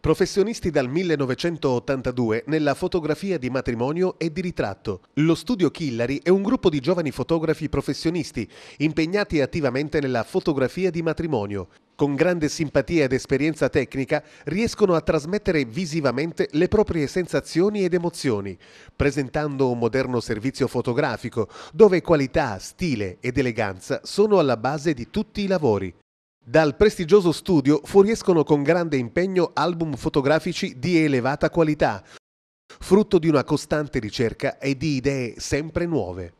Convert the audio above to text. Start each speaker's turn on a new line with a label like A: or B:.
A: Professionisti dal 1982 nella fotografia di matrimonio e di ritratto, lo studio Killari è un gruppo di giovani fotografi professionisti impegnati attivamente nella fotografia di matrimonio. Con grande simpatia ed esperienza tecnica riescono a trasmettere visivamente le proprie sensazioni ed emozioni, presentando un moderno servizio fotografico dove qualità, stile ed eleganza sono alla base di tutti i lavori. Dal prestigioso studio fuoriescono con grande impegno album fotografici di elevata qualità, frutto di una costante ricerca e di idee sempre nuove.